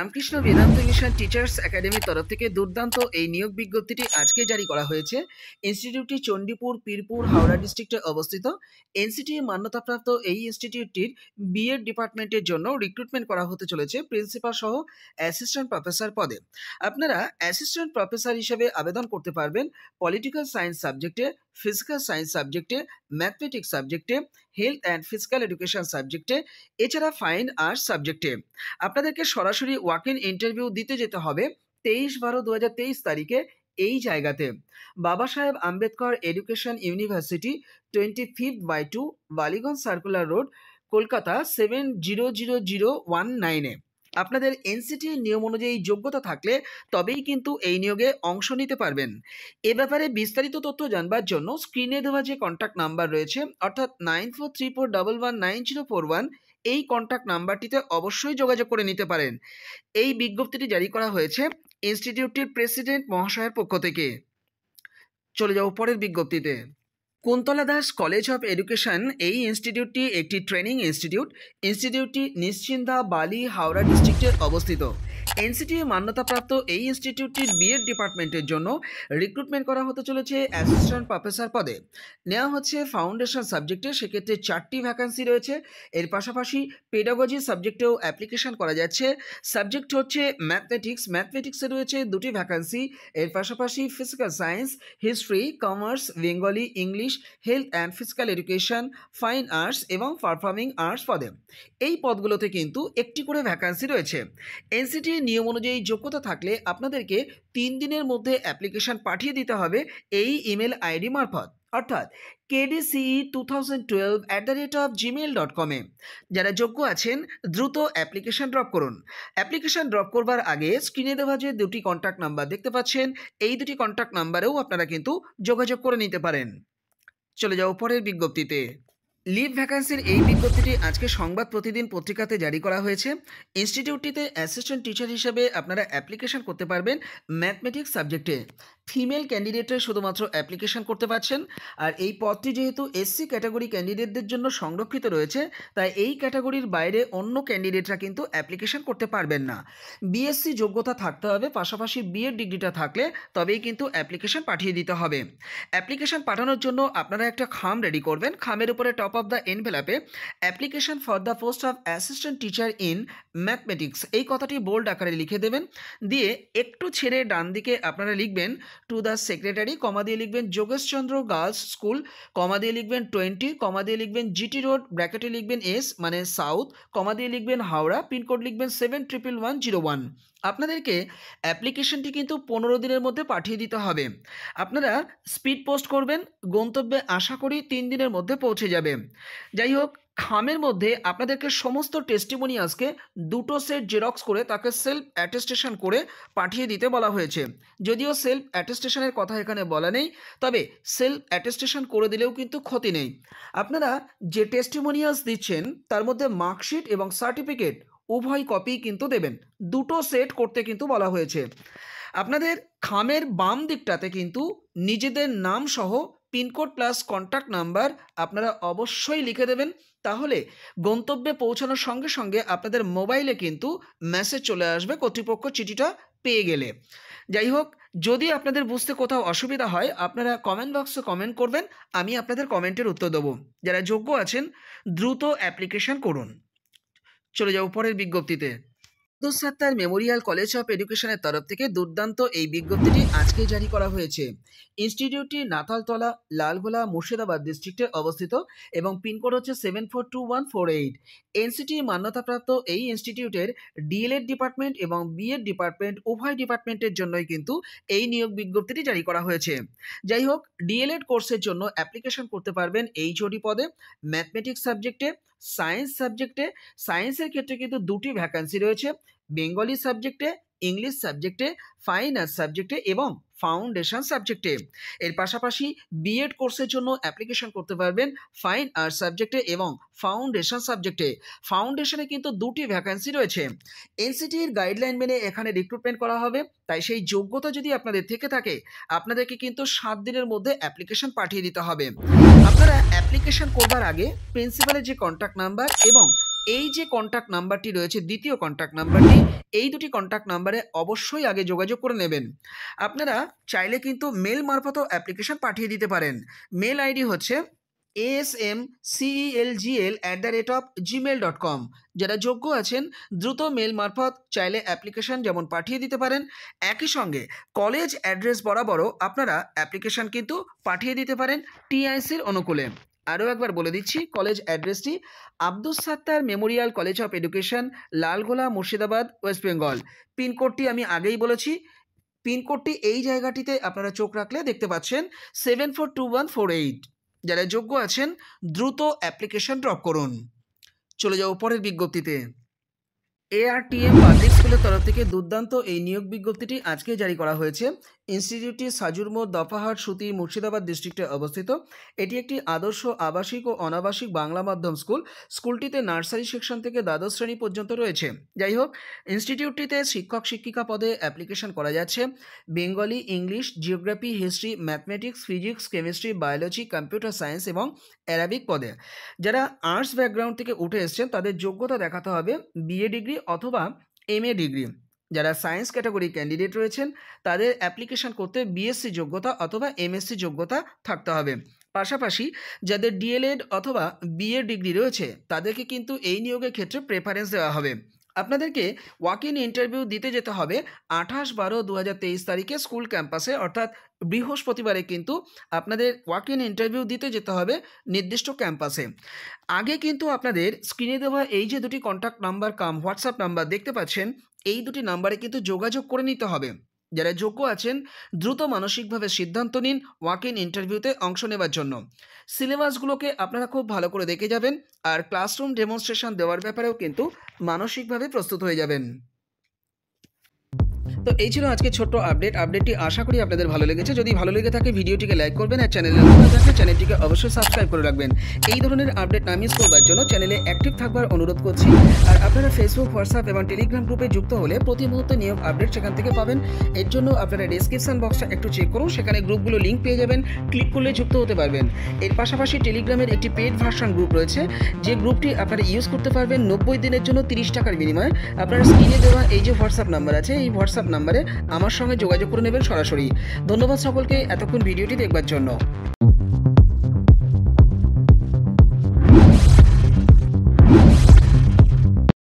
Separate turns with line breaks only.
Ramakrishna Vedanta mission teachers একাডেমির তরফ থেকে দুর্দান্ত এই নিয়োগ বিজ্ঞপ্তিটি আজকে জারি করা হয়েছে ইনস্টিটিউটটি চণ্ডীপুর পীরপুর হাওড়া ডিস্ট্রিক্টে অবস্থিত এনসিটি মান্যতাপ্রাপ্ত এই ইনস্টিটিউটটির বিএড ডিপার্টমেন্টের জন্য রিক্রুটমেন্ট করা হতে চলেছে প্রিন্সিপাল সহ অ্যাসিস্ট্যান্ট প্রফেসর পদে আপনারা অ্যাসিস্ট্যান্ট প্রফেসর হিসেবে আবেদন করতে পারবেন পলিটিক্যাল সায়েন্স সাবজেক্টে ফিজিক্যাল সায়েন্স সাবজেক্টে ম্যাথমেটিক্স সাবজেক্টে হেলথ অ্যান্ড ফিজিক্যাল এডুকেশন সাবজেক্টে এছাড়া ফাইন আর্টস সাবজেক্টে আপনাদেরকে সরাসরি ওয়াক ইন ইন্টারভিউ দিতে যেতে হবে তেইশ বারো দু তারিখে এই জায়গাতে Baba Saheb Ambedkar education university twenty fifth by two Ballygunge circular road Kolkata seven zero zero zero one নাইনে আপনাদের এনসিটির নিয়ম অনুযায়ী যোগ্যতা থাকলে তবেই কিন্তু এই নিয়োগে অংশ নিতে পারবেন এ ব্যাপারে বিস্তারিত তথ্য জানবার জন্য স্ক্রিনে দেওয়া যে কন্ট্যাক্ট নাম্বার রয়েছে অর্থাৎ nine four three four double one nine zero four one এই কন্ট্যাক্ট নাম্বারটিতে অবশ্যই যোগাযোগ করে নিতে পারেন এই বিজ্ঞপ্তিটি জারি করা হয়েছে ইনস্টিটিউটটির প্রেসিডেন্ট মহাশয়ের পক্ষ থেকে চলে যাব পরের বিজ্ঞপ্তিতে Kuntala Das college of education এই ইনস্টিটিউটটি একটি ট্রেনিং ইনস্টিটিউট ইনস্টিটিউটটি নিশ্চিন্দা বালি হাওড়া ডিস্ট্রিক্টে অবস্থিত এনসিটি মান্যতাপ্রাপ্ত এই ইনস্টিটিউটটির বিএড ডিপার্টমেন্টের জন্য রিক্রুটমেন্ট করা হতে চলেছে অ্যাসিস্ট্যান্ট প্রফেসর পদে নেওয়া হচ্ছে ফাউন্ডেশন সাবজেক্টে সেক্ষেত্রে চারটি ভ্যাকান্সি রয়েছে এর পাশাপাশি পেডাগজি সাবজেক্টেও অ্যাপ্লিকেশন করা যাচ্ছে সাবজেক্ট হচ্ছে ম্যাথমেটিক্স ম্যাথমেটিক্সে রয়েছে দুটি ভ্যাকান্সি এর পাশাপাশি physical science history commerce Bengali English English health and physical education fine arts এবং পারফর্মিং আর্টস পদে এই পদগুলোতে কিন্তু একটি করে ভ্যাকান্সি রয়েছে এনসিটির নিয়ম অনুযায়ী যোগ্যতা থাকলে আপনাদেরকে তিন দিনের মধ্যে অ্যাপ্লিকেশন পাঠিয়ে দিতে হবে এই ইমেল আইডি মারফত অর্থাৎ KDCE two thousand twelve at the rate of Gmail dot কমে যারা যোগ্য আছেন দ্রুত অ্যাপ্লিকেশান ড্রপ করুন অ্যাপ্লিকেশান ড্রপ করবার আগে স্ক্রিনে দেওয়া যে দুটি কন্ট্যাক্ট নাম্বার দেখতে পাচ্ছেন এই দুটি কন্ট্যাক্ট নাম্বারেও আপনারা কিন্তু যোগাযোগ করে নিতে পারেন চলে যাও পরের বিজ্ঞপ্তিতে লিভ ভ্যাকান্সির এই বিজ্ঞপ্তিটি আজকে সংবাদ প্রতিদিন পত্রিকাতে জারি করা হয়েছে ইনস্টিটিউটটিতে অ্যাসিস্ট্যান্ট টিচার হিসেবে আপনারা অ্যাপ্লিকেশন করতে পারবেন ম্যাথমেটিক্স সাবজেক্টে ফিমেল ক্যান্ডিডেটের শুধুমাত্র অ্যাপ্লিকেশন করতে পারছেন আর এই পদটি যেহেতু এসসি ক্যাটাগরি ক্যান্ডিডেটদের জন্য সংরক্ষিত রয়েছে তাই এই ক্যাটাগরির বাইরে অন্য ক্যান্ডিডেটরা কিন্তু অ্যাপ্লিকেশন করতে পারবেন না বিএসসি যোগ্যতা থাকতে হবে পাশাপাশি বিএড ডিগ্রিটা থাকলে তবেই কিন্তু অ্যাপ্লিকেশন পাঠিয়ে দিতে হবে অ্যাপ্লিকেশন পাঠানোর জন্য আপনারা একটা খাম রেডি করবেন খামের উপরে টপ অফ দ্য এনভেলাপে application for the post of assistant teacher in mathematics এই কথাটি বোল্ড আকারে লিখে দেবেন দিয়ে একটু ছেড়ে ডান দিকে আপনারা লিখবেন টু দ্য সেক্রেটারি কমা দিয়ে লিখবেন যোগেশচন্দ্র গার্লস স্কুল কমা দিয়ে লিখবেন টোয়েন্টি কমা দিয়ে লিখবেন জিটি রোড ব্র্যাকেটে লিখবেন এস মানে সাউথ কমা দিয়ে লিখবেন হাওড়া পিনকোড লিখবেন seven triple one zero one আপনাদেরকে অ্যাপ্লিকেশনটি কিন্তু পনেরো দিনের মধ্যে পাঠিয়ে দিতে হবে আপনারা স্পিড পোস্ট করবেন গন্তব্যে আশা করি তিন দিনের মধ্যে পৌঁছে যাবে যাই হোক খামের মধ্যে আপনাদেরকে সমস্ত টেস্টিমোনিয়াসকে দুটো সেট জেরক্স করে তাকে সেলফ অ্যাটেস্টেশন করে পাঠিয়ে দিতে বলা হয়েছে যদিও সেলফ অ্যাটেস্টেশনের কথা এখানে বলা নেই তবে সেলফ অ্যাটেস্টেশন করে দিলেও কিন্তু ক্ষতি নেই আপনারা যে টেস্টিমোনিয়াস দিচ্ছেন তার মধ্যে মার্কশিট এবং সার্টিফিকেট উভয় কপি কিন্তু দেবেন দুটো সেট করতে কিন্তু বলা হয়েছে আপনাদের খামের বাম দিকটাতে কিন্তু নিজেদের নাম সহ পিনকোড প্লাস কন্ট্যাক্ট নাম্বার আপনারা অবশ্যই লিখে দেবেন তাহলে গন্তব্যে পৌঁছানোর সঙ্গে সঙ্গে আপনাদের মোবাইলে কিন্তু মেসেজ চলে আসবে কর্তৃপক্ষ চিঠিটা পেয়ে গেলে যাই হোক যদি আপনাদের বুঝতে কোথাও অসুবিধা হয় আপনারা কমেন্ট বক্সে কমেন্ট করবেন আমি আপনাদের কমেন্টের উত্তর দেবো যারা যোগ্য আছেন দ্রুত অ্যাপ্লিকেশন করুন চলে যাও পরের বিজ্ঞপ্তিতে সত্তার মেমোরিয়াল কলেজ অফ এডুকেশনের তরফ থেকে দুর্দান্ত এই বিজ্ঞপ্তিটি আজকেই জারি করা হয়েছে ইনস্টিটিউটটি নাতালতলা লালগোলা মুর্শিদাবাদ ডিস্ট্রিক্টে অবস্থিত এবং পিনকোড হচ্ছে seven four two one four eight NCT মান্যতাপ্রাপ্ত এই ইনস্টিটিউটের ডিএলএড ডিপার্টমেন্ট এবং বিএড ডিপার্টমেন্ট উভয় ডিপার্টমেন্টের জন্যই কিন্তু এই নিয়োগ বিজ্ঞপ্তিটি জারি করা হয়েছে যাই হোক ডিএলএড কোর্সের জন্য অ্যাপ্লিকেশন করতে পারবেন এইচওডি পদে ম্যাথমেটিক্স সাবজেক্টে সায়েন্স সাবজেক্টে সায়েন্সের ক্ষেত্রে কিন্তু দুটি ভ্যাকান্সি রয়েছে বেঙ্গলি সাবজেক্টে ইংলিশ সাবজেক্টে ফাইন আর্টস সাবজেক্টে এবং ফাউন্ডেশন সাবজেক্টে এর পাশাপাশি বিএড কোর্সের জন্য অ্যাপ্লিকেশন করতে পারবেন ফাইন আর্টস সাবজেক্টে এবং ফাউন্ডেশন সাবজেক্টে ফাউন্ডেশনে কিন্তু দুটি ভ্যাকান্সি রয়েছে এনসিটির গাইডলাইন মেনে এখানে রিক্রুটমেন্ট করা হবে তাই সেই যোগ্যতা যদি আপনাদের থেকে থাকে আপনাদেরকে কিন্তু সাত দিনের মধ্যে অ্যাপ্লিকেশন পাঠিয়ে দিতে হবে আপনারা অ্যাপ্লিকেশন করবার আগে প্রিন্সিপালের যে কন্ট্যাক্ট নাম্বার এবং এই যে কন্ট্যাক্ট নাম্বারটি রয়েছে দ্বিতীয় কন্ট্যাক্ট নাম্বারটি এই দুটি কন্ট্যাক্ট নাম্বারে অবশ্যই আগে যোগাযোগ করে নেবেন আপনারা চাইলে কিন্তু মেল মারফতও অ্যাপ্লিকেশন পাঠিয়ে দিতে পারেন মেল আইডি হচ্ছে ASM CELGL at the rate of Gmail dot com যারা যোগ্য আছেন দ্রুত মেল মারফত চাইলে অ্যাপ্লিকেশান যেমন পাঠিয়ে দিতে পারেন একই সঙ্গে কলেজ অ্যাড্রেস বরাবরও আপনারা অ্যাপ্লিকেশান কিন্তু পাঠিয়ে দিতে পারেন টিআইসির অনুকূলে আরও একবার বলে দিচ্ছি কলেজ অ্যাড্রেসটি Abdus Sattar memorial college of education Lalgola Murshidabad West Bengal পিনকোডটি আমি আগেই বলেছি পিনকোডটি এই জায়গাটিতে আপনারা চোখ রাখলে দেখতে পাচ্ছেন seven four two one four eight যারা যোগ্য আছেন দ্রুত অ্যাপ্লিকেশন ড্রপ করুন চলে যাও পরের বিজ্ঞপ্তিতে এআরটিএম পাবলিক স্কুলের তরফ থেকে দুর্দান্ত এই নিয়োগ বিজ্ঞপ্তিটি আজকে জারি করা হয়েছে ইনস্টিটিউটটি সাজুরমো দফাহাট সুতি মুর্শিদাবাদ ডিস্ট্রিক্টে অবস্থিত এটি একটি আদর্শ আবাসিক ও অনাবাসিক বাংলা মাধ্যম স্কুল স্কুলটিতে নার্সারি সেকশন থেকে দ্বাদশ শ্রেণী পর্যন্ত রয়েছে যাই হোক ইনস্টিটিউটটিতে শিক্ষক শিক্ষিকা পদে অ্যাপ্লিকেশন করা যাচ্ছে Bengali English geography history mathematics physics chemistry biology computer science এবং অ্যারাবিক পদে যারা আর্টস ব্যাকগ্রাউন্ড থেকে উঠে এসছেন তাদের যোগ্যতা দেখাতে হবে বিএ ডিগ্রি অথবা এম এ ডিগ্রি যারা সায়েন্স ক্যাটাগরি ক্যান্ডিডেট রয়েছেন তাদের অ্যাপ্লিকেশন করতে বিএসসি যোগ্যতা অথবা এমএসসি যোগ্যতা থাকতে হবে পাশাপাশি যাদের ডিএলএড অথবা বিএ ডিগ্রি রয়েছে তাদেরকে কিন্তু এই নিয়োগের ক্ষেত্রে প্রেফারেন্স দেওয়া হবে আপনাদেরকে ওয়াক ইন ইন্টারভিউ দিতে যেতে হবে আঠাশ বারো দু তারিখে স্কুল ক্যাম্পাসে অর্থাৎ বৃহস্পতিবারে কিন্তু আপনাদের ওয়াক ইন ইন্টারভিউ দিতে যেতে হবে নির্দিষ্ট ক্যাম্পাসে আগে কিন্তু আপনাদের স্ক্রিনে দেওয়া এই যে দুটি contact number cum WhatsApp number দেখতে পাচ্ছেন এই দুটি নাম্বারে কিন্তু যোগাযোগ করে নিতে হবে যারা যোগ্য আছেন দ্রুত মানসিকভাবে সিদ্ধান্ত নিন ওয়াক ইন ইন্টারভিউতে অংশ নেওয়ার জন্য সিলেবাসগুলোকে আপনারা খুব ভালো করে দেখে যাবেন আর ক্লাসরুম ডেমনস্ট্রেশন দেওয়ার ব্যাপারেও কিন্তু মানসিকভাবে প্রস্তুত হয়ে যাবেন তো এই ছিল আজকে ছোট্ট আপডেট আপডেটটি আশা করি আপনাদের ভালো লেগেছে যদি ভালো লেগে থাকে ভিডিওটিকে লাইক করবেন আর চ্যানেলে থাকে চ্যানেলটিকে অবশ্যই সাবস্ক্রাইব করে রাখবেন এই ধরনের আপডেট না মিস করবার জন্য চ্যানেলে অ্যাক্টিভ থাকবার অনুরোধ করছি আর আপনারা ফেসবুক হোয়াটসঅ্যাপ এবং টেলিগ্রাম গ্রুপে যুক্ত হলে প্রতি মুহূর্তে নিয়োগ আপডেট সেখান থেকে পাবেন এর জন্য আপনারা ডিসক্রিপশান বক্সটা একটু চেক করুন সেখানে গ্রুপগুলো লিঙ্ক পেয়ে যাবেন ক্লিক করলে যুক্ত হতে পারবেন এর পাশাপাশি টেলিগ্রামের একটি পেড ভার্সন গ্রুপ রয়েছে যে গ্রুপটি আপনারা ইউজ করতে পারবেন নব্বই দিনের জন্য তিরিশ টাকার বিনিময়ে আপনারা স্ক্রিনে দেওয়া এই যে হোয়াটসঅ্যাপ নাম্বার আছে এই হোয়াটসঅ্যাপ নাম্বারে আমার সঙ্গে যোগাযোগ করে নেবেন সরাসরি ধন্যবাদ সকলকে এতক্ষণ ভিডিওটি দেখবার জন্য